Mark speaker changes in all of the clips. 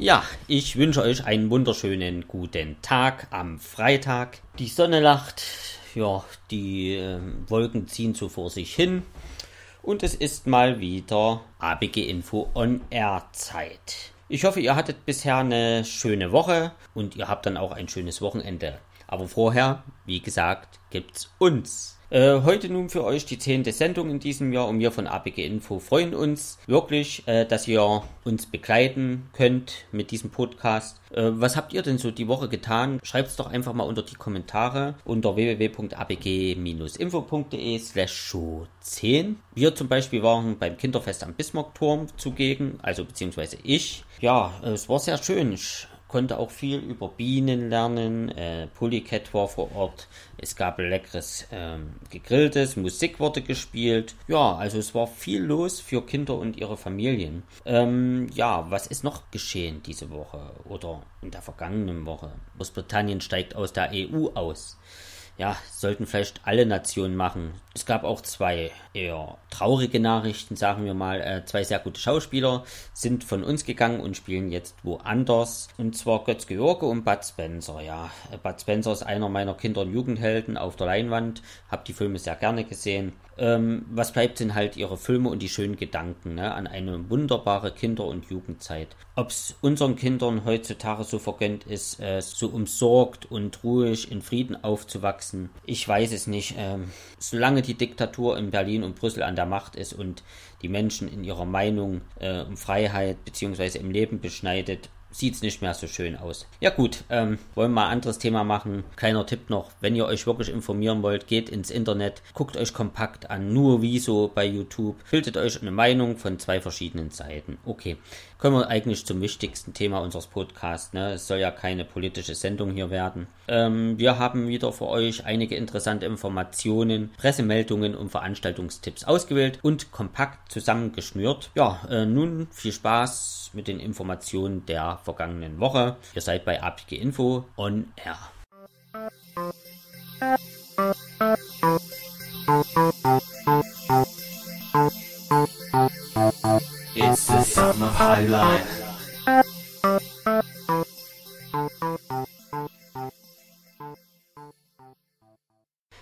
Speaker 1: Ja, ich wünsche euch einen wunderschönen guten Tag am Freitag. Die Sonne lacht, ja, die äh, Wolken ziehen so vor sich hin. Und es ist mal wieder ABG Info on Air Zeit. Ich hoffe, ihr hattet bisher eine schöne Woche und ihr habt dann auch ein schönes Wochenende. Aber vorher, wie gesagt, gibt's uns. Äh, heute nun für euch die zehnte Sendung in diesem Jahr und wir von ABG Info freuen uns wirklich, äh, dass ihr uns begleiten könnt mit diesem Podcast. Äh, was habt ihr denn so die Woche getan? Schreibt es doch einfach mal unter die Kommentare unter www.abg-info.de slash show 10. Wir zum Beispiel waren beim Kinderfest am Bismarckturm zugegen, also beziehungsweise ich. Ja, es war sehr schön. Ich konnte auch viel über Bienen lernen. Äh, Polycat war vor Ort. Es gab leckeres ähm, Gegrilltes, Musik wurde gespielt. Ja, also es war viel los für Kinder und ihre Familien. Ähm, ja, was ist noch geschehen diese Woche oder in der vergangenen Woche? Großbritannien steigt aus der EU aus ja, sollten vielleicht alle Nationen machen. Es gab auch zwei eher traurige Nachrichten, sagen wir mal. Äh, zwei sehr gute Schauspieler sind von uns gegangen und spielen jetzt woanders. Und zwar Götz-George und Bud Spencer, ja. Äh, Bud Spencer ist einer meiner Kinder- und Jugendhelden auf der Leinwand. Hab die Filme sehr gerne gesehen ähm, was bleibt denn halt ihre Filme und die schönen Gedanken ne, an eine wunderbare Kinder- und Jugendzeit. Ob es unseren Kindern heutzutage so vergönnt ist, äh, so umsorgt und ruhig in Frieden aufzuwachsen, ich weiß es nicht. Ähm, solange die Diktatur in Berlin und Brüssel an der Macht ist und die Menschen in ihrer Meinung äh, um Freiheit bzw. im Leben beschneidet, sieht es nicht mehr so schön aus. Ja gut, ähm, wollen wir mal ein anderes Thema machen. Kleiner Tipp noch, wenn ihr euch wirklich informieren wollt, geht ins Internet, guckt euch kompakt an, nur Wieso bei YouTube, bildet euch eine Meinung von zwei verschiedenen Seiten. Okay, kommen wir eigentlich zum wichtigsten Thema unseres Podcasts. Ne? Es soll ja keine politische Sendung hier werden. Ähm, wir haben wieder für euch einige interessante Informationen, Pressemeldungen und Veranstaltungstipps ausgewählt und kompakt zusammengeschnürt. Ja, äh, nun viel Spaß mit den Informationen der vergangenen Woche. Ihr seid bei APG Info on Air.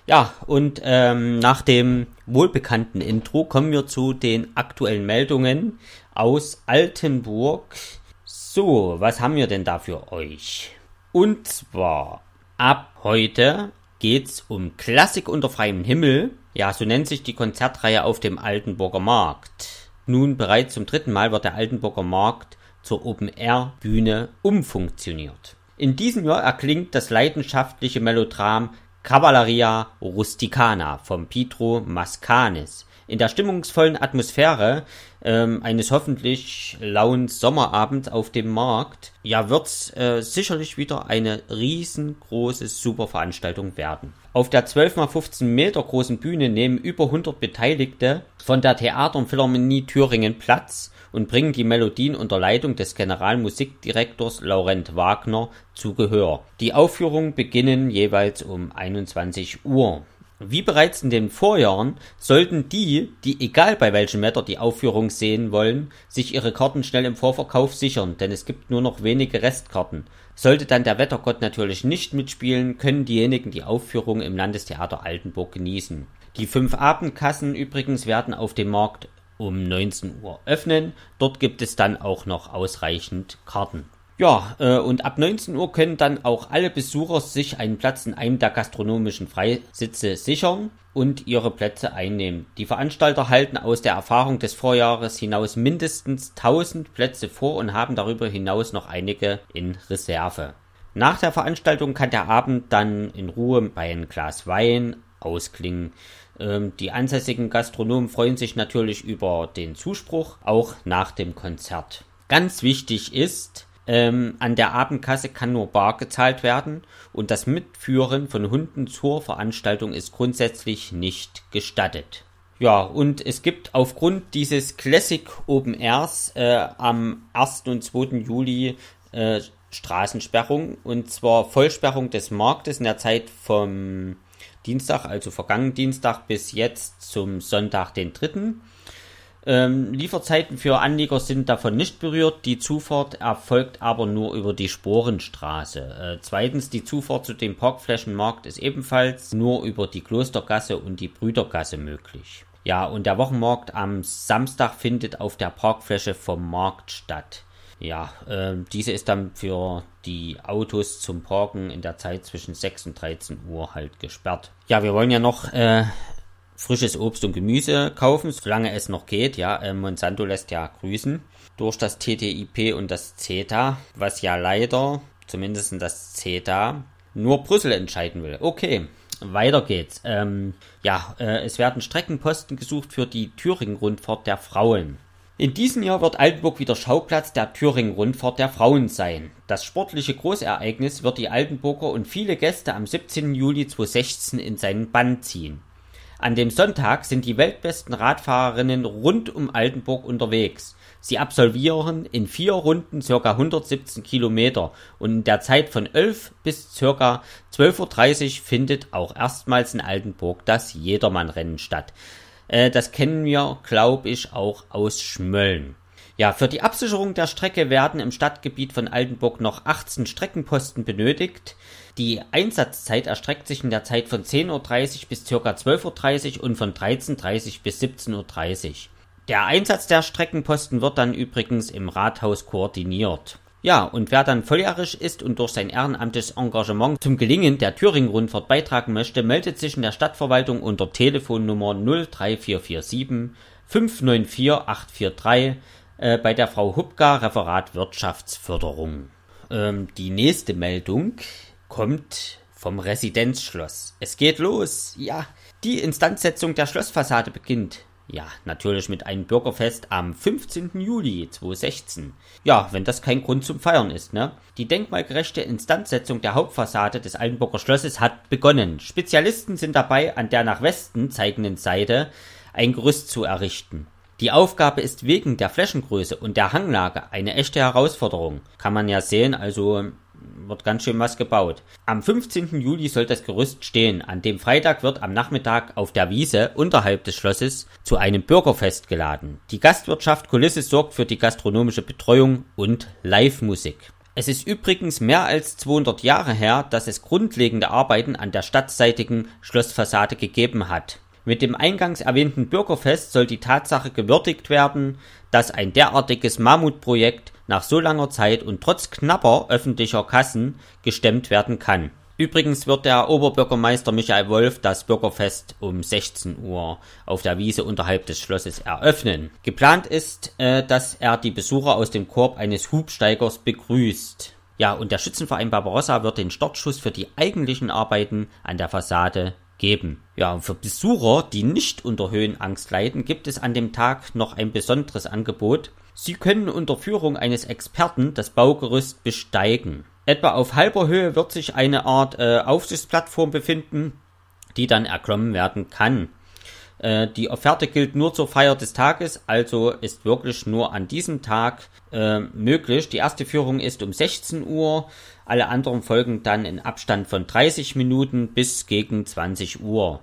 Speaker 1: Ja, und ähm, nach dem wohlbekannten Intro kommen wir zu den aktuellen Meldungen aus Altenburg. So, was haben wir denn da für euch? Und zwar, ab heute geht's um Klassik unter freiem Himmel. Ja, so nennt sich die Konzertreihe auf dem Altenburger Markt. Nun bereits zum dritten Mal wird der Altenburger Markt zur Open-Air-Bühne umfunktioniert. In diesem Jahr erklingt das leidenschaftliche Melodram Cavalleria Rusticana von Pietro Mascanis in der stimmungsvollen Atmosphäre ähm, eines hoffentlich lauen Sommerabends auf dem Markt, ja, es äh, sicherlich wieder eine riesengroße Superveranstaltung werden. Auf der 12 mal 15 Meter großen Bühne nehmen über 100 Beteiligte von der Theater- und Philharmonie Thüringen Platz und bringen die Melodien unter Leitung des Generalmusikdirektors Laurent Wagner zu Gehör. Die Aufführungen beginnen jeweils um 21 Uhr. Wie bereits in den Vorjahren sollten die, die egal bei welchem Wetter die Aufführung sehen wollen, sich ihre Karten schnell im Vorverkauf sichern, denn es gibt nur noch wenige Restkarten. Sollte dann der Wettergott natürlich nicht mitspielen, können diejenigen die Aufführung im Landestheater Altenburg genießen. Die fünf Abendkassen übrigens werden auf dem Markt um 19 Uhr öffnen. Dort gibt es dann auch noch ausreichend Karten. Ja, äh, und ab 19 Uhr können dann auch alle Besucher sich einen Platz in einem der gastronomischen Freisitze sichern und ihre Plätze einnehmen. Die Veranstalter halten aus der Erfahrung des Vorjahres hinaus mindestens 1000 Plätze vor und haben darüber hinaus noch einige in Reserve. Nach der Veranstaltung kann der Abend dann in Ruhe bei einem Glas Wein ausklingen. Ähm, die ansässigen Gastronomen freuen sich natürlich über den Zuspruch, auch nach dem Konzert. Ganz wichtig ist, ähm, an der Abendkasse kann nur bar gezahlt werden und das Mitführen von Hunden zur Veranstaltung ist grundsätzlich nicht gestattet. Ja, und es gibt aufgrund dieses Classic Open Airs äh, am 1. und 2. Juli äh, Straßensperrung und zwar Vollsperrung des Marktes in der Zeit vom Dienstag, also vergangenen Dienstag bis jetzt zum Sonntag, den 3. Ähm, Lieferzeiten für Anleger sind davon nicht berührt. Die Zufahrt erfolgt aber nur über die Sporenstraße. Äh, zweitens, die Zufahrt zu dem Parkflächenmarkt ist ebenfalls nur über die Klostergasse und die Brüdergasse möglich. Ja, und der Wochenmarkt am Samstag findet auf der Parkfläche vom Markt statt. Ja, äh, diese ist dann für die Autos zum Parken in der Zeit zwischen 6 und 13 Uhr halt gesperrt. Ja, wir wollen ja noch äh, frisches Obst und Gemüse kaufen, solange es noch geht. Ja, äh, Monsanto lässt ja grüßen. Durch das TTIP und das CETA, was ja leider, zumindest das CETA, nur Brüssel entscheiden will. Okay, weiter geht's. Ähm, ja, äh, es werden Streckenposten gesucht für die Thüringen-Rundfahrt der Frauen. In diesem Jahr wird Altenburg wieder Schauplatz der Thüringen-Rundfahrt der Frauen sein. Das sportliche Großereignis wird die Altenburger und viele Gäste am 17. Juli 2016 in seinen Bann ziehen. An dem Sonntag sind die weltbesten Radfahrerinnen rund um Altenburg unterwegs. Sie absolvieren in vier Runden ca. 117 Kilometer und in der Zeit von 11 bis ca. 12.30 Uhr findet auch erstmals in Altenburg das Jedermannrennen statt. Äh, das kennen wir, glaube ich, auch aus Schmölln. Ja, für die Absicherung der Strecke werden im Stadtgebiet von Altenburg noch 18 Streckenposten benötigt. Die Einsatzzeit erstreckt sich in der Zeit von 10.30 Uhr bis ca. 12.30 Uhr und von 13.30 Uhr bis 17.30 Uhr. Der Einsatz der Streckenposten wird dann übrigens im Rathaus koordiniert. Ja, und wer dann volljährig ist und durch sein ehrenamtliches Engagement zum Gelingen der Thüringen-Rundfahrt beitragen möchte, meldet sich in der Stadtverwaltung unter Telefonnummer 03447 594 843 äh, bei der Frau Hubka Referat Wirtschaftsförderung. Ähm, die nächste Meldung kommt vom Residenzschloss. Es geht los. Ja, die Instandsetzung der Schlossfassade beginnt. Ja, natürlich mit einem Bürgerfest am 15. Juli 2016. Ja, wenn das kein Grund zum Feiern ist, ne? Die denkmalgerechte Instandsetzung der Hauptfassade des Altenburger Schlosses hat begonnen. Spezialisten sind dabei, an der nach Westen zeigenden Seite ein Gerüst zu errichten. Die Aufgabe ist wegen der Flächengröße und der Hanglage eine echte Herausforderung. Kann man ja sehen, also wird ganz schön was gebaut. Am 15. Juli soll das Gerüst stehen. An dem Freitag wird am Nachmittag auf der Wiese unterhalb des Schlosses zu einem Bürgerfest geladen. Die Gastwirtschaft Kulisse sorgt für die gastronomische Betreuung und Live-Musik. Es ist übrigens mehr als 200 Jahre her, dass es grundlegende Arbeiten an der stadtseitigen Schlossfassade gegeben hat. Mit dem eingangs erwähnten Bürgerfest soll die Tatsache gewürdigt werden, dass ein derartiges Mammutprojekt nach so langer Zeit und trotz knapper öffentlicher Kassen gestemmt werden kann. Übrigens wird der Oberbürgermeister Michael Wolf das Bürgerfest um 16 Uhr auf der Wiese unterhalb des Schlosses eröffnen. Geplant ist, äh, dass er die Besucher aus dem Korb eines Hubsteigers begrüßt. Ja, und der Schützenverein Barbarossa wird den Startschuss für die eigentlichen Arbeiten an der Fassade geben. Ja, und für Besucher, die nicht unter Höhenangst leiden, gibt es an dem Tag noch ein besonderes Angebot. Sie können unter Führung eines Experten das Baugerüst besteigen. Etwa auf halber Höhe wird sich eine Art äh, Aufsichtsplattform befinden, die dann erklommen werden kann. Äh, die Offerte gilt nur zur Feier des Tages, also ist wirklich nur an diesem Tag äh, möglich. Die erste Führung ist um 16 Uhr, alle anderen folgen dann in Abstand von 30 Minuten bis gegen 20 Uhr.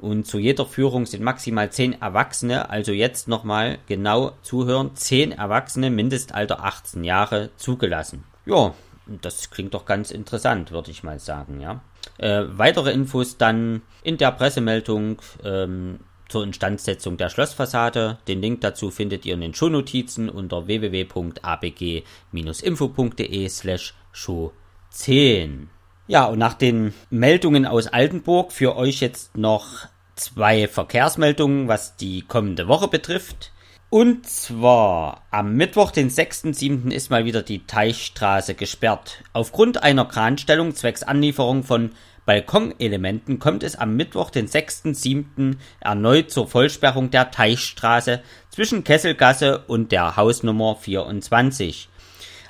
Speaker 1: Und zu jeder Führung sind maximal 10 Erwachsene, also jetzt nochmal genau zuhören, 10 Erwachsene, Mindestalter 18 Jahre zugelassen. Ja, das klingt doch ganz interessant, würde ich mal sagen, ja. Äh, weitere Infos dann in der Pressemeldung ähm, zur Instandsetzung der Schlossfassade. Den Link dazu findet ihr in den Shownotizen unter www.abg-info.de slash show 10. Ja, und nach den Meldungen aus Altenburg für euch jetzt noch zwei Verkehrsmeldungen, was die kommende Woche betrifft. Und zwar am Mittwoch, den 6.7. ist mal wieder die Teichstraße gesperrt. Aufgrund einer Kranstellung zwecks Anlieferung von Balkonelementen kommt es am Mittwoch, den 6.7. erneut zur Vollsperrung der Teichstraße zwischen Kesselgasse und der Hausnummer 24.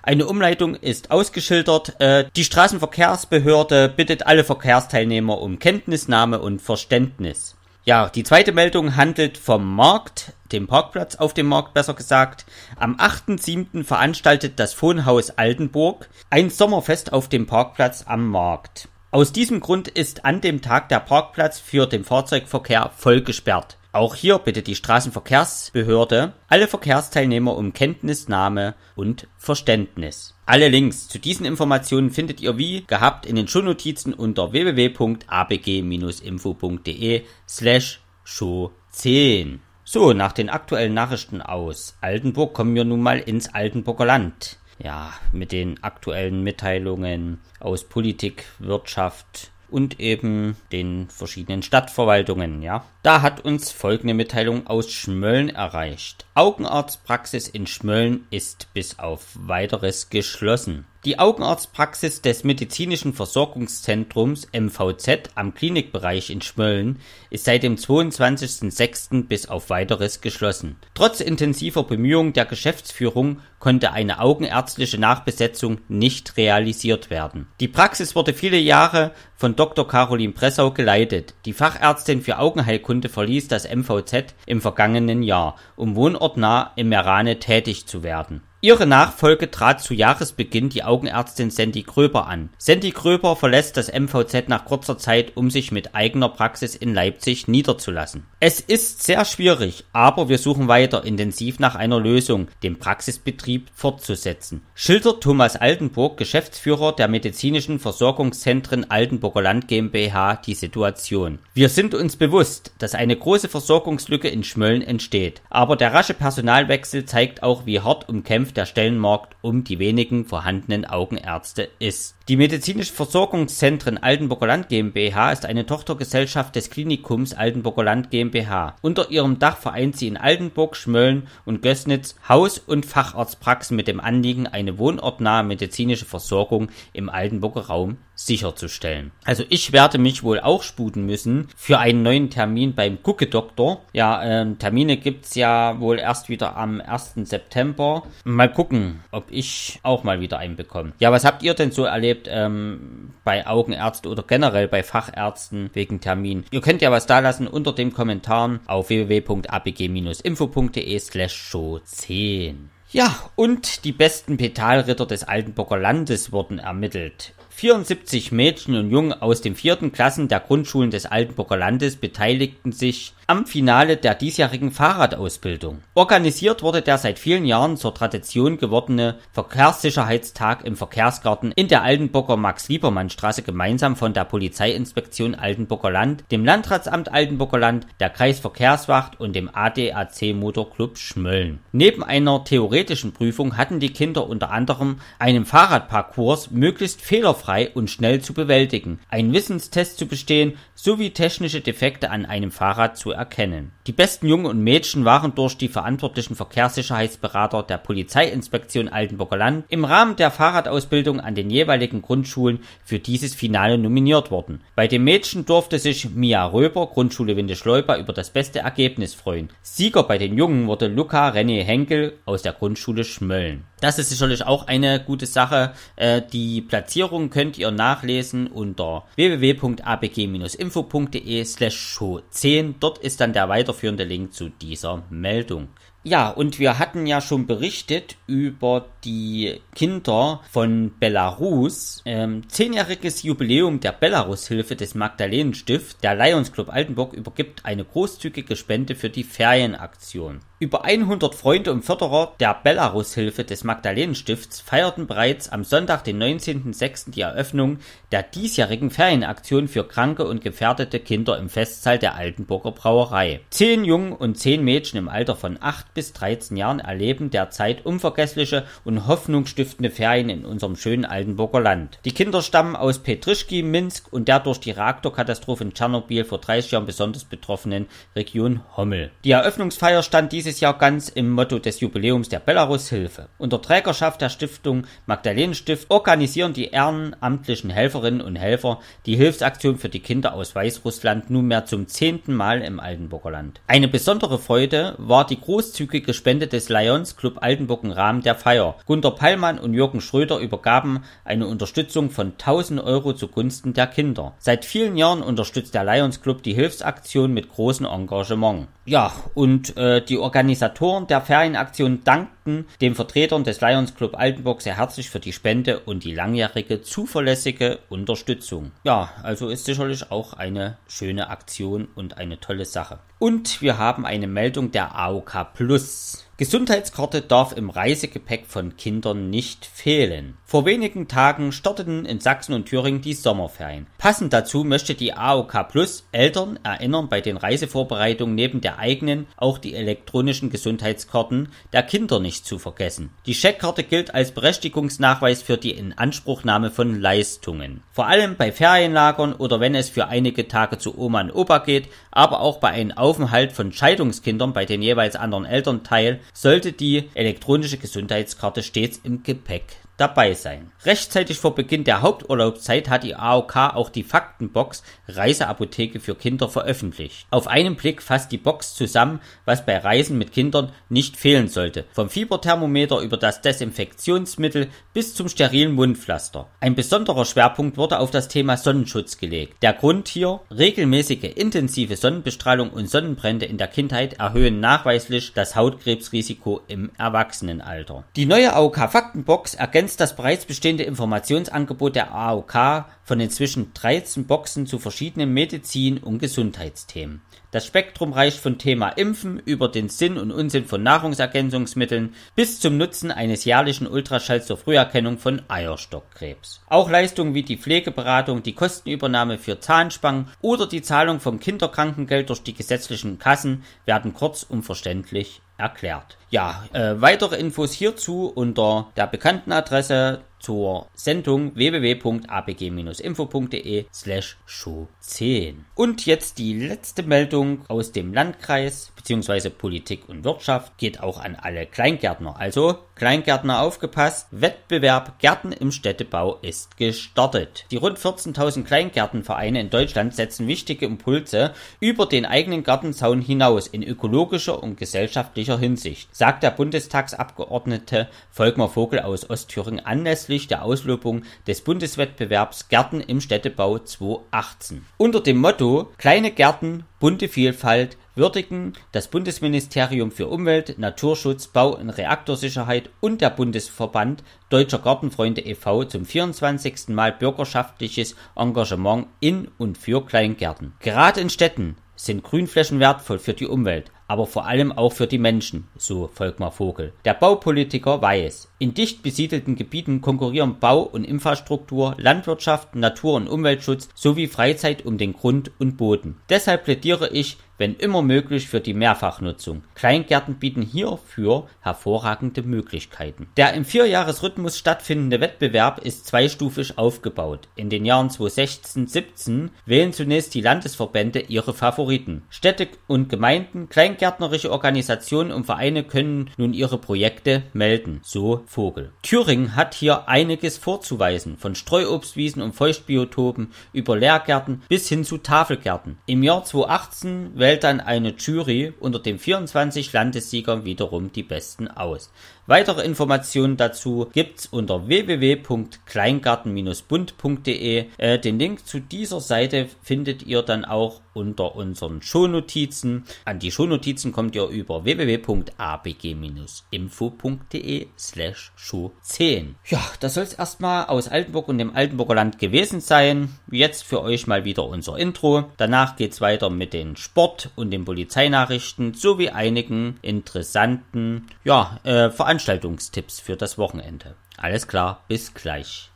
Speaker 1: Eine Umleitung ist ausgeschildert. Äh, Die Straßenverkehrsbehörde bittet alle Verkehrsteilnehmer um Kenntnisnahme und Verständnis. Ja, die zweite Meldung handelt vom Markt, dem Parkplatz auf dem Markt besser gesagt. Am 8.7. veranstaltet das Fohnhaus Altenburg ein Sommerfest auf dem Parkplatz am Markt. Aus diesem Grund ist an dem Tag der Parkplatz für den Fahrzeugverkehr vollgesperrt. Auch hier bittet die Straßenverkehrsbehörde alle Verkehrsteilnehmer um Kenntnisnahme und Verständnis. Alle Links zu diesen Informationen findet ihr wie gehabt in den Shownotizen unter www.abg-info.de slash show 10. So, nach den aktuellen Nachrichten aus Altenburg kommen wir nun mal ins Altenburger Land. Ja, mit den aktuellen Mitteilungen aus Politik, Wirtschaft, und eben den verschiedenen Stadtverwaltungen, ja. Da hat uns folgende Mitteilung aus Schmölln erreicht. Augenarztpraxis in Schmölln ist bis auf weiteres geschlossen. Die Augenarztpraxis des Medizinischen Versorgungszentrums MVZ am Klinikbereich in Schmölln ist seit dem 22.06. bis auf weiteres geschlossen. Trotz intensiver Bemühungen der Geschäftsführung konnte eine augenärztliche Nachbesetzung nicht realisiert werden. Die Praxis wurde viele Jahre von Dr. Caroline Pressau geleitet. Die Fachärztin für Augenheilkunde verließ das MVZ im vergangenen Jahr, um wohnortnah im Merane tätig zu werden. Ihre Nachfolge trat zu Jahresbeginn die Augenärztin Sandy Gröber an. Sandy Gröber verlässt das MVZ nach kurzer Zeit, um sich mit eigener Praxis in Leipzig niederzulassen. Es ist sehr schwierig, aber wir suchen weiter intensiv nach einer Lösung, den Praxisbetrieb fortzusetzen, schildert Thomas Altenburg, Geschäftsführer der medizinischen Versorgungszentren Altenburger Land GmbH, die Situation. Wir sind uns bewusst, dass eine große Versorgungslücke in Schmölln entsteht, aber der rasche Personalwechsel zeigt auch, wie hart umkämpft der Stellenmarkt um die wenigen vorhandenen Augenärzte ist die medizinische Versorgungszentren Altenburger Land GmbH ist eine Tochtergesellschaft des Klinikums Altenburger Land GmbH. Unter ihrem Dach vereint sie in Altenburg, Schmölln und Gößnitz Haus- und Facharztpraxen mit dem Anliegen, eine wohnortnahe medizinische Versorgung im Altenburger Raum sicherzustellen. Also ich werde mich wohl auch sputen müssen für einen neuen Termin beim Gucke-Doktor. Ja, ähm, Termine es ja wohl erst wieder am 1. September. Mal gucken, ob ich auch mal wieder einen bekomme. Ja, was habt ihr denn so erlebt? interessiert ähm, bei Augenärzten oder generell bei Fachärzten wegen Termin. Ihr könnt ja was da lassen unter dem Kommentaren auf www.abg-info.de slash show 10. Ja, und die besten Petalritter des Altenburger Landes wurden ermittelt. 74 Mädchen und Jungen aus den vierten Klassen der Grundschulen des Altenburger Landes beteiligten sich am Finale der diesjährigen Fahrradausbildung. Organisiert wurde der seit vielen Jahren zur Tradition gewordene Verkehrssicherheitstag im Verkehrsgarten in der Altenburger Max-Liebermann-Straße gemeinsam von der Polizeiinspektion Altenburger Land, dem Landratsamt Altenburger Land, der Kreisverkehrswacht und dem ADAC Motorclub Schmölln. Neben einer theoretischen Prüfung hatten die Kinder unter anderem einen Fahrradparcours möglichst fehlerfrei barrierefrei und schnell zu bewältigen, einen Wissenstest zu bestehen sowie technische Defekte an einem Fahrrad zu erkennen. Die besten Jungen und Mädchen waren durch die verantwortlichen Verkehrssicherheitsberater der Polizeiinspektion Altenburger Land im Rahmen der Fahrradausbildung an den jeweiligen Grundschulen für dieses Finale nominiert worden. Bei den Mädchen durfte sich Mia Röber, Grundschule Windeschleupa, über das beste Ergebnis freuen. Sieger bei den Jungen wurde Luca René Henkel aus der Grundschule Schmölln. Das ist sicherlich auch eine gute Sache. Äh, die Platzierung könnt ihr nachlesen unter www.abg-info.de slash show 10. Dort ist dann der weiterführende Link zu dieser Meldung. Ja, und wir hatten ja schon berichtet über die Kinder von Belarus. Ähm, zehnjähriges Jubiläum der Belarus-Hilfe des Magdalenenstift. Der Lions Club Altenburg übergibt eine großzügige Spende für die Ferienaktion. Über 100 Freunde und Förderer der Belarus-Hilfe des Magdalenenstifts feierten bereits am Sonntag, den 19.06. die Eröffnung der diesjährigen Ferienaktion für kranke und gefährdete Kinder im Festsaal der Altenburger Brauerei. Zehn Jungen und zehn Mädchen im Alter von acht bis 13 Jahren erleben derzeit unvergessliche und hoffnungsstiftende Ferien in unserem schönen Altenburger Land. Die Kinder stammen aus Petrischki, Minsk und der durch die Reaktorkatastrophe in Tschernobyl vor 30 Jahren besonders betroffenen Region Hommel. Die Eröffnungsfeier stand dieses Jahr ganz im Motto des Jubiläums der Belarus-Hilfe. Unter Trägerschaft der Stiftung Magdalenenstift organisieren die ehrenamtlichen Helferinnen und Helfer die Hilfsaktion für die Kinder aus Weißrussland nunmehr zum zehnten Mal im Altenburger Land. Eine besondere Freude war die großzügige Vereinszüge gespendet des Lions Club Altenburg im Rahmen der Feier. Gunter Peilmann und Jürgen Schröder übergaben eine Unterstützung von 1000 Euro zugunsten der Kinder. Seit vielen Jahren unterstützt der Lions Club die Hilfsaktion mit großem Engagement. Ja, und äh, die Organisatoren der Ferienaktion dankten den Vertretern des Lions Club Altenburg sehr herzlich für die Spende und die langjährige zuverlässige Unterstützung. Ja, also ist sicherlich auch eine schöne Aktion und eine tolle Sache. Und wir haben eine Meldung der AOK Plus. Gesundheitskarte darf im Reisegepäck von Kindern nicht fehlen. Vor wenigen Tagen starteten in Sachsen und Thüringen die Sommerferien. Passend dazu möchte die AOK Plus Eltern erinnern, bei den Reisevorbereitungen neben der eigenen auch die elektronischen Gesundheitskarten der Kinder nicht zu vergessen. Die Scheckkarte gilt als Berechtigungsnachweis für die Inanspruchnahme von Leistungen. Vor allem bei Ferienlagern oder wenn es für einige Tage zu Oma und Opa geht, aber auch bei einem Aufenthalt von Scheidungskindern bei den jeweils anderen Elternteil sollte die elektronische Gesundheitskarte stets im Gepäck dabei sein. Rechtzeitig vor Beginn der Haupturlaubszeit hat die AOK auch die Faktenbox Reiseapotheke für Kinder veröffentlicht. Auf einen Blick fasst die Box zusammen, was bei Reisen mit Kindern nicht fehlen sollte. Vom Fieberthermometer über das Desinfektionsmittel bis zum sterilen Mundpflaster. Ein besonderer Schwerpunkt wurde auf das Thema Sonnenschutz gelegt. Der Grund hier, regelmäßige intensive Sonnenbestrahlung und Sonnenbrände in der Kindheit erhöhen nachweislich das Hautkrebsrisiko im Erwachsenenalter. Die neue AOK Faktenbox ergänzt ergänzt das bereits bestehende Informationsangebot der AOK von inzwischen 13 Boxen zu verschiedenen Medizin- und Gesundheitsthemen. Das Spektrum reicht vom Thema Impfen über den Sinn und Unsinn von Nahrungsergänzungsmitteln bis zum Nutzen eines jährlichen Ultraschalls zur Früherkennung von Eierstockkrebs. Auch Leistungen wie die Pflegeberatung, die Kostenübernahme für Zahnspangen oder die Zahlung von Kinderkrankengeld durch die gesetzlichen Kassen werden kurz und verständlich erklärt ja, äh, weitere Infos hierzu unter der bekannten Adresse zur Sendung www.abg-info.de slash show 10. Und jetzt die letzte Meldung aus dem Landkreis bzw. Politik und Wirtschaft geht auch an alle Kleingärtner. Also Kleingärtner aufgepasst, Wettbewerb Gärten im Städtebau ist gestartet. Die rund 14.000 Kleingärtenvereine in Deutschland setzen wichtige Impulse über den eigenen Gartenzaun hinaus in ökologischer und gesellschaftlicher Hinsicht sagt der Bundestagsabgeordnete Volkmar Vogel aus Ostthüringen anlässlich der Auslobung des Bundeswettbewerbs Gärten im Städtebau 2018. Unter dem Motto Kleine Gärten, bunte Vielfalt würdigen das Bundesministerium für Umwelt, Naturschutz, Bau und Reaktorsicherheit und der Bundesverband Deutscher Gartenfreunde e.V. zum 24. Mal bürgerschaftliches Engagement in und für Kleingärten. Gerade in Städten sind Grünflächen wertvoll für die Umwelt, aber vor allem auch für die Menschen, so Volkmar Vogel. Der Baupolitiker weiß, in dicht besiedelten Gebieten konkurrieren Bau und Infrastruktur, Landwirtschaft, Natur- und Umweltschutz sowie Freizeit um den Grund und Boden. Deshalb plädiere ich, wenn immer möglich, für die Mehrfachnutzung. Kleingärten bieten hierfür hervorragende Möglichkeiten. Der im Vierjahresrhythmus stattfindende Wettbewerb ist zweistufig aufgebaut. In den Jahren 2016-17 wählen zunächst die Landesverbände ihre Favoriten. Städte und Gemeinden, Kleingärten Kindergärtnerische Organisationen und Vereine können nun ihre Projekte melden, so Vogel. Thüringen hat hier einiges vorzuweisen, von Streuobstwiesen und Feuchtbiotopen über Lehrgärten bis hin zu Tafelgärten. Im Jahr 2018 wählt dann eine Jury unter den 24 Landessiegern wiederum die Besten aus. Weitere Informationen dazu gibt es unter www.kleingarten-bund.de. Äh, den Link zu dieser Seite findet ihr dann auch unter unseren Shownotizen. An die Shownotizen kommt ihr über www.abg-info.de slash show 10. Ja, das soll's erstmal aus Altenburg und dem Altenburger Land gewesen sein. Jetzt für euch mal wieder unser Intro. Danach geht es weiter mit den Sport- und den Polizeinachrichten sowie einigen interessanten ja, äh, Veranstaltungen Veranstaltungstipps für das Wochenende. Alles klar, bis gleich.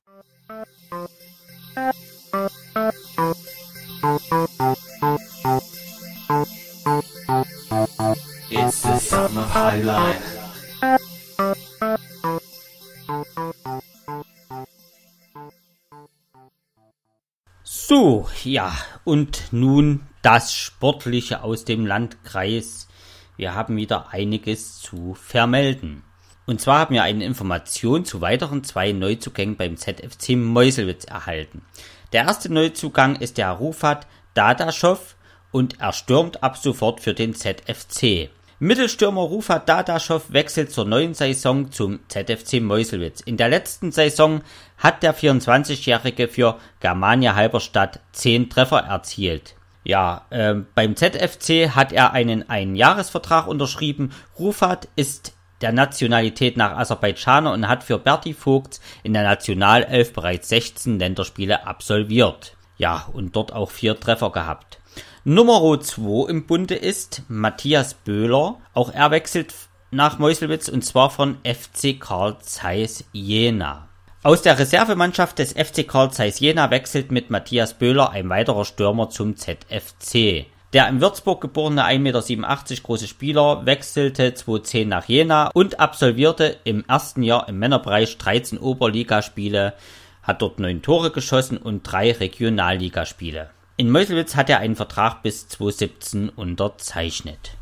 Speaker 2: It's the summer highlight.
Speaker 1: So, ja, und nun das Sportliche aus dem Landkreis. Wir haben wieder einiges zu vermelden. Und zwar haben wir eine Information zu weiteren zwei Neuzugängen beim ZFC Meuselwitz erhalten. Der erste Neuzugang ist der Rufat Dadaschow und er stürmt ab sofort für den ZFC. Mittelstürmer Rufat Dadaschow wechselt zur neuen Saison zum ZFC Meuselwitz. In der letzten Saison hat der 24-Jährige für Germania Halberstadt 10 Treffer erzielt. Ja, äh, beim ZFC hat er einen Einjahresvertrag unterschrieben. Rufat ist der Nationalität nach Aserbaidschaner und hat für Berti Vogt in der Nationalelf bereits 16 Länderspiele absolviert. Ja, und dort auch vier Treffer gehabt. Nummer 2 im Bunde ist Matthias Böhler. Auch er wechselt nach Meuselwitz und zwar von FC Karl Zeiss Jena. Aus der Reservemannschaft des FC Karl Zeiss Jena wechselt mit Matthias Böhler ein weiterer Stürmer zum
Speaker 2: ZFC.
Speaker 1: Der in Würzburg geborene 1,87 Meter große Spieler wechselte 2010 nach Jena und absolvierte im ersten Jahr im Männerbereich 13 Oberligaspiele, hat dort 9 Tore geschossen und 3 Regionalligaspiele. In Meuselwitz hat er einen Vertrag bis 2017 unterzeichnet.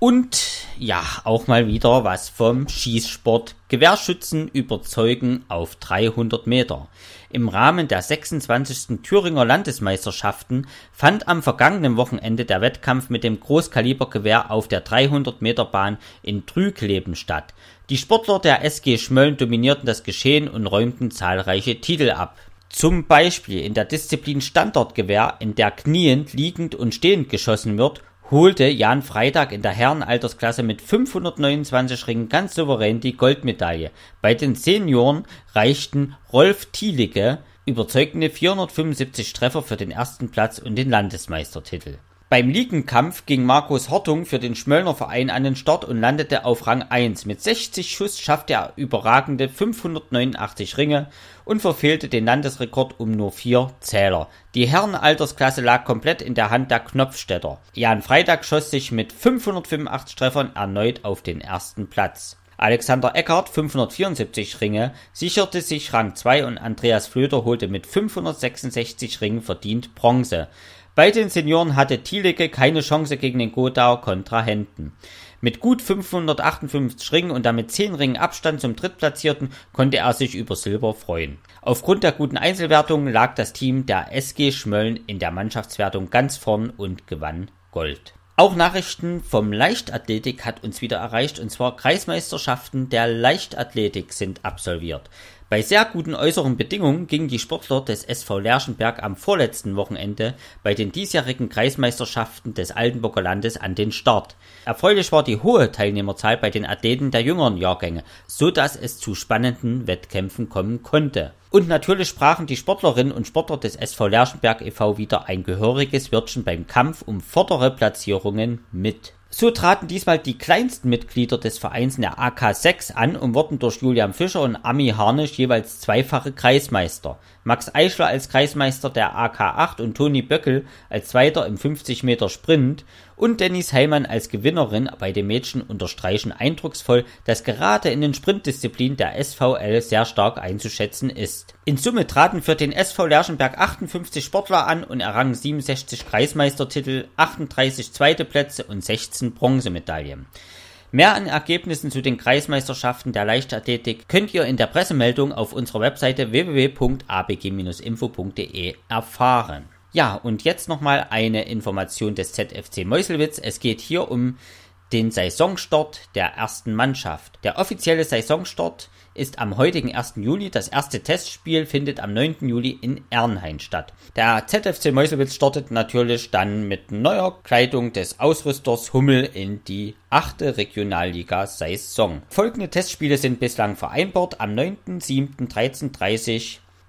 Speaker 1: Und ja, auch mal wieder was vom Schießsport. Gewehrschützen überzeugen auf 300 Meter. Im Rahmen der 26. Thüringer Landesmeisterschaften fand am vergangenen Wochenende der Wettkampf mit dem Großkalibergewehr auf der 300 Meter Bahn in Trügleben statt. Die Sportler der SG Schmölln dominierten das Geschehen und räumten zahlreiche Titel ab. Zum Beispiel in der Disziplin Standortgewehr, in der kniend, liegend und stehend geschossen wird holte Jan Freitag in der Herrenaltersklasse mit 529 Ringen ganz souverän die Goldmedaille. Bei den Senioren reichten Rolf Thielicke überzeugende 475 Treffer für den ersten Platz und den Landesmeistertitel beim Ligenkampf ging Markus Hortung für den Schmöllner Verein an den Start und landete auf Rang 1. Mit 60 Schuss schaffte er überragende 589 Ringe und verfehlte den Landesrekord um nur vier Zähler. Die Herrenaltersklasse lag komplett in der Hand der Knopfstädter. Jan Freitag schoss sich mit 585 Treffern erneut auf den ersten Platz. Alexander Eckert 574 Ringe sicherte sich Rang 2 und Andreas Flöter holte mit 566 Ringen verdient Bronze. Bei den Senioren hatte Thielicke keine Chance gegen den Godauer Kontrahenten. Mit gut 558 Ringen und damit 10 Ringen Abstand zum Drittplatzierten konnte er sich über Silber freuen. Aufgrund der guten Einzelwertungen lag das Team der SG Schmölln in der Mannschaftswertung ganz vorn und gewann Gold. Auch Nachrichten vom Leichtathletik hat uns wieder erreicht und zwar Kreismeisterschaften der Leichtathletik sind absolviert. Bei sehr guten äußeren Bedingungen gingen die Sportler des SV Lerschenberg am vorletzten Wochenende bei den diesjährigen Kreismeisterschaften des Altenburger Landes an den Start. Erfreulich war die hohe Teilnehmerzahl bei den Athleten der jüngeren Jahrgänge, so dass es zu spannenden Wettkämpfen kommen konnte. Und natürlich sprachen die Sportlerinnen und Sportler des SV Lerschenberg e.V. wieder ein gehöriges Wörtchen beim Kampf um vordere Platzierungen mit. So traten diesmal die kleinsten Mitglieder des Vereins in der AK6 an und wurden durch Julian Fischer und Ami Harnisch jeweils zweifache Kreismeister. Max Eichler als Kreismeister der AK8 und Toni Böckel als Zweiter im 50 Meter Sprint und Dennis Heimann als Gewinnerin bei den Mädchen unterstreichen eindrucksvoll, dass gerade in den Sprintdisziplinen der SVL sehr stark einzuschätzen ist. In Summe traten für den SV Lerschenberg 58 Sportler an und errangen 67 Kreismeistertitel, 38 zweite Plätze und 16 Bronzemedaillen. Mehr an Ergebnissen zu den Kreismeisterschaften der Leichtathletik könnt ihr in der Pressemeldung auf unserer Webseite www.abg-info.de erfahren. Ja, und jetzt nochmal eine Information des ZFC Meuselwitz. Es geht hier um den Saisonstart der ersten Mannschaft. Der offizielle Saisonstart ist am heutigen 1. Juli. Das erste Testspiel findet am 9. Juli in Ernhain statt. Der ZFC Meuselwitz startet natürlich dann mit neuer Kleidung des Ausrüsters Hummel in die 8. Regionalliga-Saison. Folgende Testspiele sind bislang vereinbart. Am 9., Uhr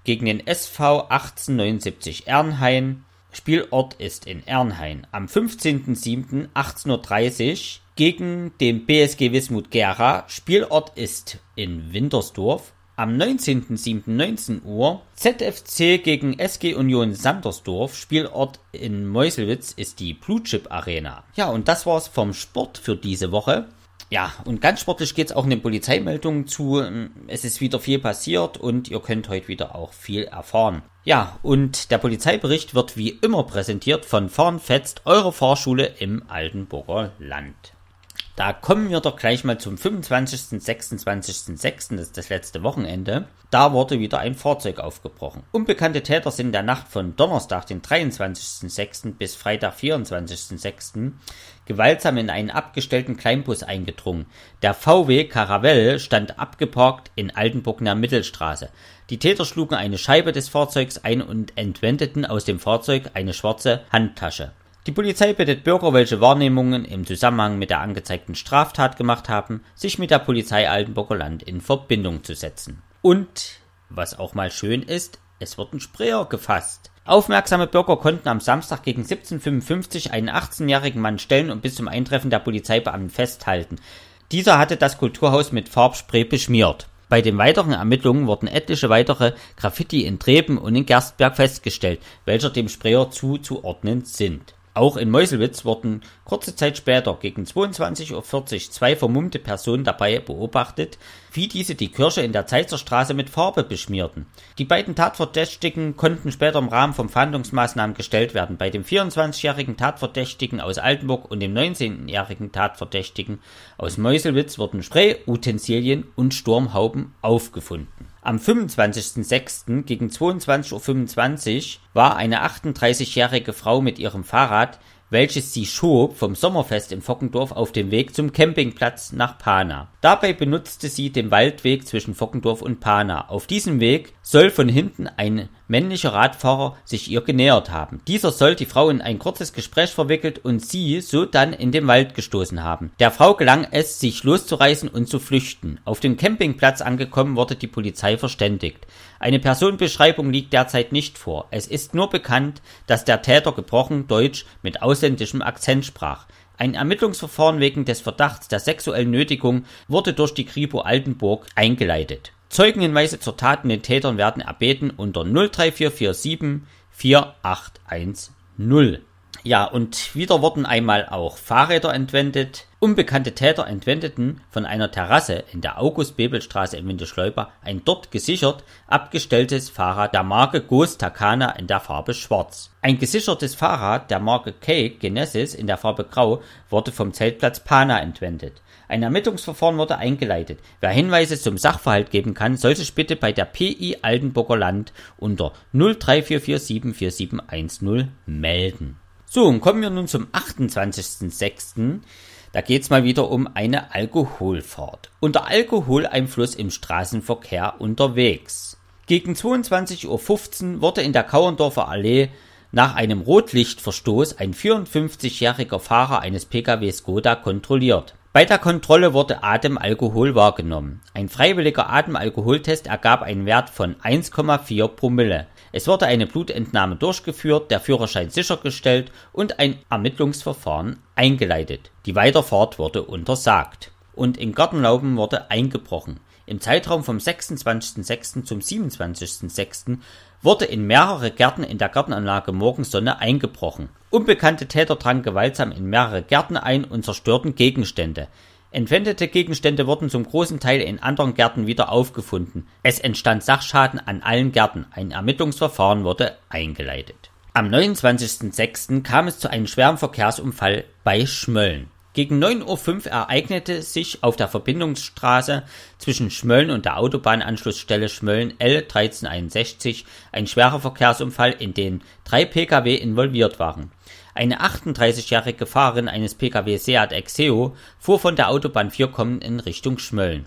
Speaker 1: gegen den SV 1879 Ernhain. Spielort ist in Ernhain. Am 15.07.18.30 Uhr gegen den BSG Wismut Gera. Spielort ist in Wintersdorf. Am 19.07.19 Uhr ZFC gegen SG Union Sandersdorf. Spielort in Meuselwitz ist die Blue Chip Arena. Ja, und das war's vom Sport für diese Woche. Ja, und ganz sportlich geht's auch in den Polizeimeldungen zu. Es ist wieder viel passiert und ihr könnt heute wieder auch viel erfahren. Ja, und der Polizeibericht wird wie immer präsentiert von Vornfetzt, eurer Fahrschule im Altenburger Land. Da kommen wir doch gleich mal zum 25., 26., 6., das ist das letzte Wochenende. Da wurde wieder ein Fahrzeug aufgebrochen. Unbekannte Täter sind in der Nacht von Donnerstag, den 23.06. bis Freitag, 24.06. gewaltsam in einen abgestellten Kleinbus eingedrungen. Der VW Caravelle stand abgeparkt in Altenburgener Mittelstraße. Die Täter schlugen eine Scheibe des Fahrzeugs ein und entwendeten aus dem Fahrzeug eine schwarze Handtasche. Die Polizei bittet Bürger, welche Wahrnehmungen im Zusammenhang mit der angezeigten Straftat gemacht haben, sich mit der Polizei Altenburger Land in Verbindung zu setzen. Und, was auch mal schön ist, es wird ein Sprayer gefasst. Aufmerksame Bürger konnten am Samstag gegen 17.55 einen 18-jährigen Mann stellen und bis zum Eintreffen der Polizeibeamten festhalten. Dieser hatte das Kulturhaus mit Farbspray beschmiert. Bei den weiteren Ermittlungen wurden etliche weitere Graffiti in Treben und in Gerstberg festgestellt, welche dem Sprayer zuzuordnen sind. Auch in Meuselwitz wurden kurze Zeit später gegen 22.40 Uhr zwei vermummte Personen dabei beobachtet, wie diese die Kirche in der Zeitzer Straße mit Farbe beschmierten. Die beiden Tatverdächtigen konnten später im Rahmen von Fahndungsmaßnahmen gestellt werden. Bei dem 24-jährigen Tatverdächtigen aus Altenburg und dem 19-jährigen Tatverdächtigen aus Meuselwitz wurden Sprayutensilien und Sturmhauben aufgefunden. Am 25.06. gegen 22.25 Uhr war eine 38-jährige Frau mit ihrem Fahrrad, welches sie schob, vom Sommerfest in Fockendorf auf dem Weg zum Campingplatz nach Pana. Dabei benutzte sie den Waldweg zwischen Fockendorf und Pana. Auf diesem Weg soll von hinten ein männlicher Radfahrer sich ihr genähert haben. Dieser soll die Frau in ein kurzes Gespräch verwickelt und sie so dann in den Wald gestoßen haben. Der Frau gelang es, sich loszureißen und zu flüchten. Auf dem Campingplatz angekommen wurde die Polizei verständigt. Eine Personenbeschreibung liegt derzeit nicht vor. Es ist nur bekannt, dass der Täter gebrochen Deutsch mit ausländischem Akzent sprach. Ein Ermittlungsverfahren wegen des Verdachts der sexuellen Nötigung wurde durch die Kripo Altenburg eingeleitet. Zeugenhinweise zur Tat und den Tätern werden erbeten unter 03447 4810. Ja, und wieder wurden einmal auch Fahrräder entwendet, Unbekannte Täter entwendeten von einer Terrasse in der August-Bebel-Straße in Windischleupa ein dort gesichert abgestelltes Fahrrad der Marke Ghost Takana in der Farbe Schwarz. Ein gesichertes Fahrrad der Marke K Genesis in der Farbe Grau wurde vom Zeltplatz Pana entwendet. Ein Ermittlungsverfahren wurde eingeleitet. Wer Hinweise zum Sachverhalt geben kann, soll sich bitte bei der PI Altenburger Land unter 034474710 melden. So, und kommen wir nun zum 28.06. Da geht's mal wieder um eine Alkoholfahrt. Unter Alkoholeinfluss im Straßenverkehr unterwegs. Gegen 22.15 Uhr wurde in der Kauendorfer Allee nach einem Rotlichtverstoß ein 54-jähriger Fahrer eines Pkw Skoda kontrolliert. Bei der Kontrolle wurde Atemalkohol wahrgenommen. Ein freiwilliger Atemalkoholtest ergab einen Wert von 1,4 Promille. Es wurde eine Blutentnahme durchgeführt, der Führerschein sichergestellt und ein Ermittlungsverfahren eingeleitet. Die Weiterfahrt wurde untersagt. Und in Gartenlauben wurde eingebrochen. Im Zeitraum vom 26.06. zum 27.06. wurde in mehrere Gärten in der Gartenanlage Morgensonne eingebrochen. Unbekannte Täter drangen gewaltsam in mehrere Gärten ein und zerstörten Gegenstände. Entwendete Gegenstände wurden zum großen Teil in anderen Gärten wieder aufgefunden, es entstand Sachschaden an allen Gärten, ein Ermittlungsverfahren wurde eingeleitet. Am 29.06. kam es zu einem schweren Verkehrsunfall bei Schmölln. Gegen 9.05 Uhr ereignete sich auf der Verbindungsstraße zwischen Schmölln und der Autobahnanschlussstelle Schmölln L1361 ein schwerer Verkehrsunfall, in den drei Pkw involviert waren. Eine 38-jährige Fahrerin eines Pkw Seat Exeo fuhr von der Autobahn 4 kommend in Richtung Schmölln.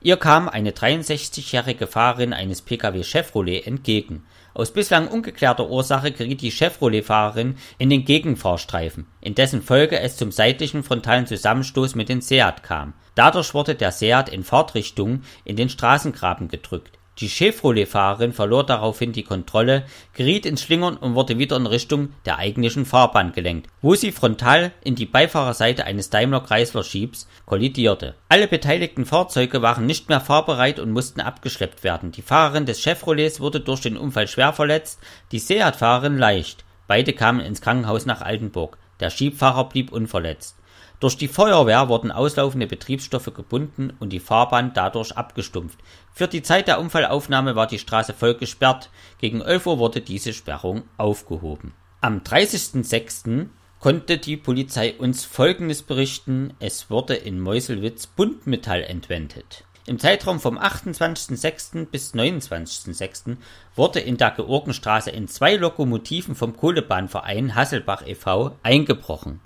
Speaker 1: Ihr kam eine 63-jährige Fahrerin eines Pkw Chevrolet entgegen. Aus bislang ungeklärter Ursache geriet die Chevrolet-Fahrerin in den Gegenfahrstreifen, in dessen Folge es zum seitlichen frontalen Zusammenstoß mit dem Seat kam. Dadurch wurde der Seat in Fahrtrichtung in den Straßengraben gedrückt die Chevrolet-Fahrerin verlor daraufhin die Kontrolle, geriet ins Schlingern und wurde wieder in Richtung der eigentlichen Fahrbahn gelenkt, wo sie frontal in die Beifahrerseite eines daimler chrysler schiebs kollidierte. Alle beteiligten Fahrzeuge waren nicht mehr fahrbereit und mussten abgeschleppt werden. Die Fahrerin des Chevrolets wurde durch den Unfall schwer verletzt, die Seat-Fahrerin leicht. Beide kamen ins Krankenhaus nach Altenburg. Der Schiebfahrer blieb unverletzt. Durch die Feuerwehr wurden auslaufende Betriebsstoffe gebunden und die Fahrbahn dadurch abgestumpft. Für die Zeit der Unfallaufnahme war die Straße voll gesperrt, gegen 11 Uhr wurde diese Sperrung aufgehoben. Am 30.06. konnte die Polizei uns Folgendes berichten, es wurde in Meuselwitz Buntmetall entwendet. Im Zeitraum vom 28.06. bis 29.06. wurde in der Georgenstraße in zwei Lokomotiven vom Kohlebahnverein Hasselbach e.V. eingebrochen.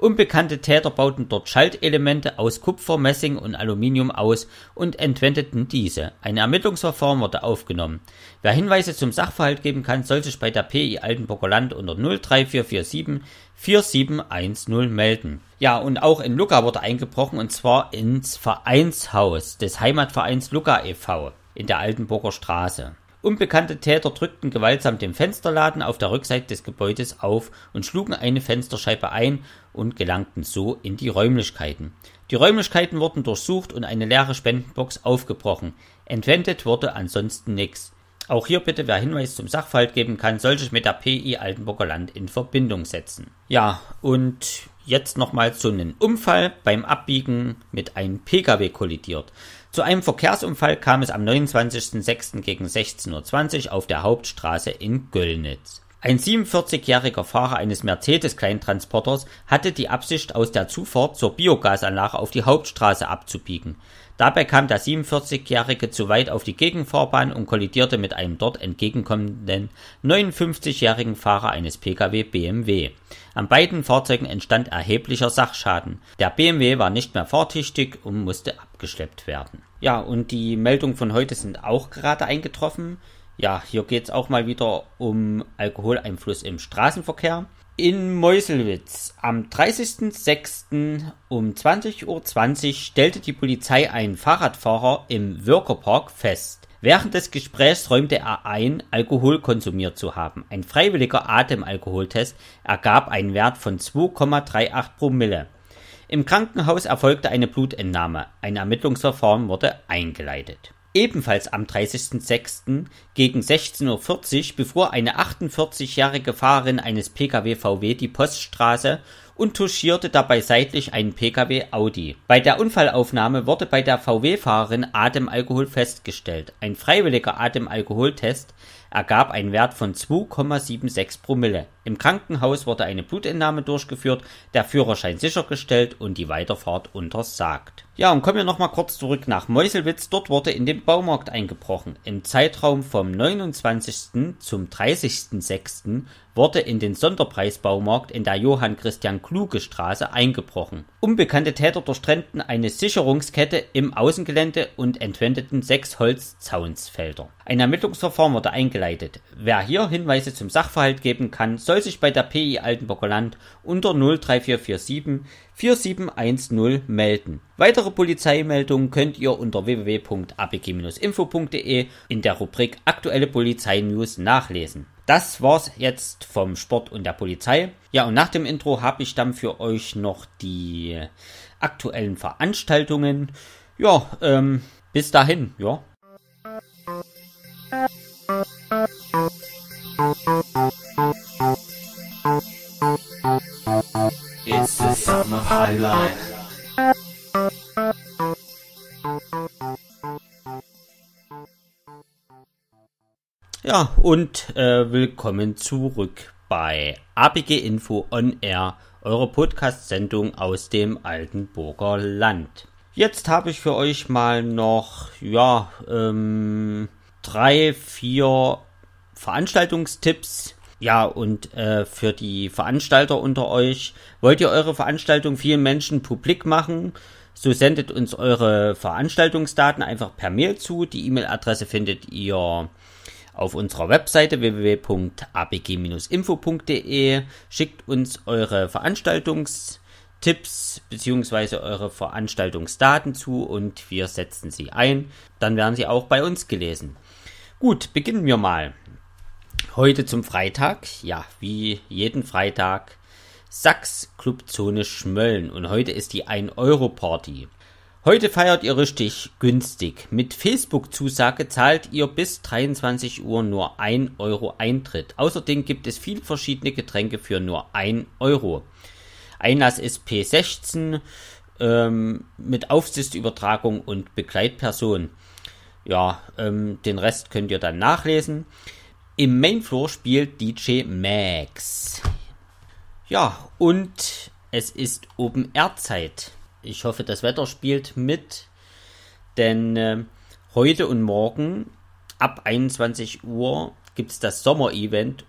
Speaker 1: Unbekannte Täter bauten dort Schaltelemente aus Kupfer, Messing und Aluminium aus und entwendeten diese. Ein Ermittlungsverfahren wurde aufgenommen. Wer Hinweise zum Sachverhalt geben kann, soll sich bei der PI Altenburger Land unter 03447 4710 melden. Ja, und auch in Lucca wurde eingebrochen und zwar ins Vereinshaus des Heimatvereins Lucca e.V. in der Altenburger Straße. Unbekannte Täter drückten gewaltsam den Fensterladen auf der Rückseite des Gebäudes auf und schlugen eine Fensterscheibe ein und gelangten so in die Räumlichkeiten. Die Räumlichkeiten wurden durchsucht und eine leere Spendenbox aufgebrochen. Entwendet wurde ansonsten nichts. Auch hier bitte, wer Hinweis zum Sachverhalt geben kann, soll sich mit der PI Altenburger Land in Verbindung setzen. Ja, und jetzt nochmal zu einem Unfall beim Abbiegen mit einem Pkw kollidiert. Zu einem Verkehrsunfall kam es am 29.06. gegen 16.20 Uhr auf der Hauptstraße in Göllnitz. Ein 47-jähriger Fahrer eines Mercedes-Kleintransporters hatte die Absicht, aus der Zufahrt zur Biogasanlage auf die Hauptstraße abzubiegen. Dabei kam der 47-jährige zu weit auf die Gegenfahrbahn und kollidierte mit einem dort entgegenkommenden 59-jährigen Fahrer eines Pkw BMW. An beiden Fahrzeugen entstand erheblicher Sachschaden. Der BMW war nicht mehr fahrtüchtig und musste abgeschleppt werden. Ja, und die Meldungen von heute sind auch gerade eingetroffen. Ja, hier geht es auch mal wieder um Alkoholeinfluss im Straßenverkehr. In Meuselwitz am 30.06. um 20.20 .20 Uhr stellte die Polizei einen Fahrradfahrer im Workerpark fest. Während des Gesprächs räumte er ein, Alkohol konsumiert zu haben. Ein freiwilliger Atemalkoholtest ergab einen Wert von 2,38 Promille. Im Krankenhaus erfolgte eine Blutentnahme. Ein Ermittlungsverfahren wurde eingeleitet ebenfalls am 30.06. gegen 16.40 Uhr befuhr eine 48-jährige Fahrerin eines Pkw VW die Poststraße und touchierte dabei seitlich einen Pkw Audi. Bei der Unfallaufnahme wurde bei der VW-Fahrerin Atemalkohol festgestellt. Ein freiwilliger Atemalkoholtest ergab einen Wert von 2,76 Promille im Krankenhaus wurde eine Blutentnahme durchgeführt, der Führerschein sichergestellt und die Weiterfahrt untersagt. Ja, und kommen wir nochmal kurz zurück nach Meuselwitz. Dort wurde in den Baumarkt eingebrochen. Im Zeitraum vom 29. zum 30.06. wurde in den Sonderpreisbaumarkt in der Johann Christian Kluge Straße eingebrochen. Unbekannte Täter durchtrennten eine Sicherungskette im Außengelände und entwendeten sechs Holzzaunsfelder. Ein Ermittlungsverfahren wurde eingeleitet. Wer hier Hinweise zum Sachverhalt geben kann, soll sich bei der PI Altenburger-Land unter 03447 4710 melden. Weitere Polizeimeldungen könnt ihr unter www.abg-info.de in der Rubrik Aktuelle Polizeinews nachlesen. Das war's jetzt vom Sport und der Polizei. Ja, und nach dem Intro habe ich dann für euch noch die aktuellen Veranstaltungen. Ja, ähm, bis dahin, ja. Timeline. Ja, und äh, willkommen zurück bei APG Info On Air, eure Podcast-Sendung aus dem Altenburger Land. Jetzt habe ich für euch mal noch, ja, ähm, drei, vier Veranstaltungstipps ja, und äh, für die Veranstalter unter euch, wollt ihr eure Veranstaltung vielen Menschen publik machen? So sendet uns eure Veranstaltungsdaten einfach per Mail zu. Die E-Mail-Adresse findet ihr auf unserer Webseite www.abg-info.de. Schickt uns eure Veranstaltungstipps bzw. eure Veranstaltungsdaten zu und wir setzen sie ein. Dann werden sie auch bei uns gelesen. Gut, beginnen wir mal heute zum Freitag. Ja, wie jeden Freitag. Sachs Clubzone Schmölln und heute ist die 1-Euro-Party. Heute feiert ihr richtig günstig. Mit Facebook-Zusage zahlt ihr bis 23 Uhr nur 1 Euro Eintritt. Außerdem gibt es viel verschiedene Getränke für nur 1 Euro. Einlass ist P16 ähm, mit Aufsichtsübertragung und Begleitperson. Ja, ähm, den Rest könnt ihr dann nachlesen. Im Mainfloor spielt DJ Max. Ja, und es ist Open Air Zeit. Ich hoffe, das Wetter spielt mit, denn äh, heute und morgen ab 21 Uhr gibt es das Sommer-Event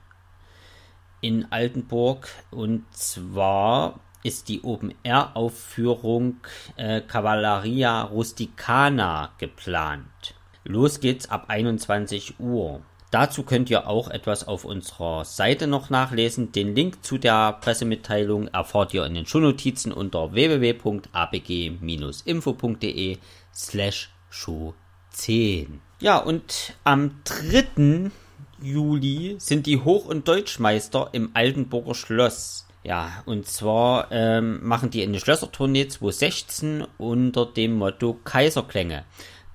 Speaker 1: in Altenburg und zwar ist die Open-Air-Aufführung äh, Cavalleria Rusticana geplant. Los geht's ab 21 Uhr. Dazu könnt ihr auch etwas auf unserer Seite noch nachlesen. Den Link zu der Pressemitteilung erfahrt ihr in den Shownotizen unter www.abg-info.de slash show 10. Ja, und am 3. Juli sind die Hoch- und Deutschmeister im Altenburger Schloss. Ja, und zwar ähm, machen die eine Schlössertournee 2016 unter dem Motto Kaiserklänge.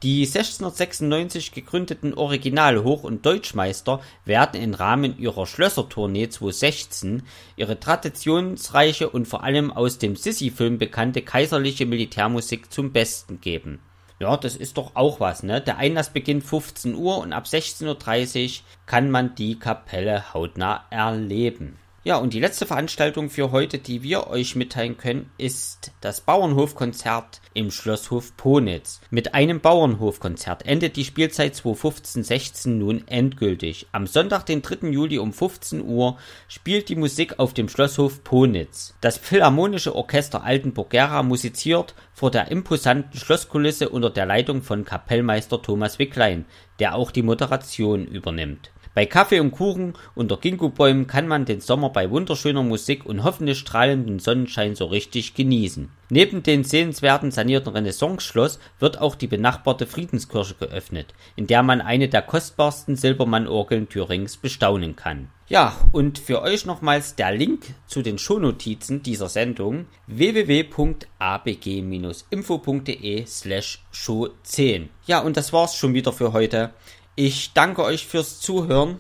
Speaker 1: Die 1696 gegründeten Original-Hoch und Deutschmeister werden im Rahmen ihrer Schlössertournee 2016 ihre traditionsreiche und vor allem aus dem Sissi-Film bekannte kaiserliche Militärmusik zum Besten geben. Ja, das ist doch auch was, ne? Der Einlass beginnt 15 Uhr und ab 16.30 Uhr kann man die Kapelle hautnah erleben. Ja, und die letzte Veranstaltung für heute, die wir euch mitteilen können, ist das Bauernhofkonzert im Schlosshof Ponitz. Mit einem Bauernhofkonzert endet die Spielzeit 2015-16 nun endgültig. Am Sonntag, den 3. Juli um 15 Uhr spielt die Musik auf dem Schlosshof Ponitz. Das Philharmonische Orchester Altenburg-Gera musiziert vor der imposanten Schlosskulisse unter der Leitung von Kapellmeister Thomas Wicklein, der auch die Moderation übernimmt. Bei Kaffee und Kuchen unter Ginkgo-Bäumen kann man den Sommer bei wunderschöner Musik und hoffentlich strahlendem Sonnenschein so richtig genießen. Neben dem sehenswerten sanierten Renaissance-Schloss wird auch die benachbarte Friedenskirche geöffnet, in der man eine der kostbarsten Silbermann-Orgeln Thürings bestaunen kann. Ja, und für euch nochmals der Link zu den Shownotizen dieser Sendung www.abg-info.de slash show 10. Ja, und das war's schon wieder für heute. Ich danke euch fürs Zuhören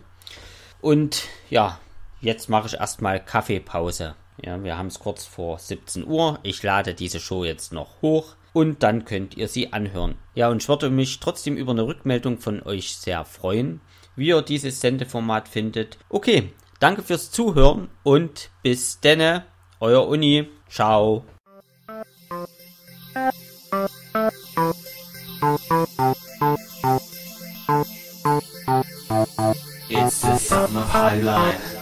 Speaker 1: und ja, jetzt mache ich erstmal Kaffeepause. Ja, wir haben es kurz vor 17 Uhr. Ich lade diese Show jetzt noch hoch und dann könnt ihr sie anhören. Ja, und ich würde mich trotzdem über eine Rückmeldung von euch sehr freuen, wie ihr dieses Sendeformat findet. Okay, danke fürs Zuhören und bis denne, euer Uni. Ciao.
Speaker 2: sideline.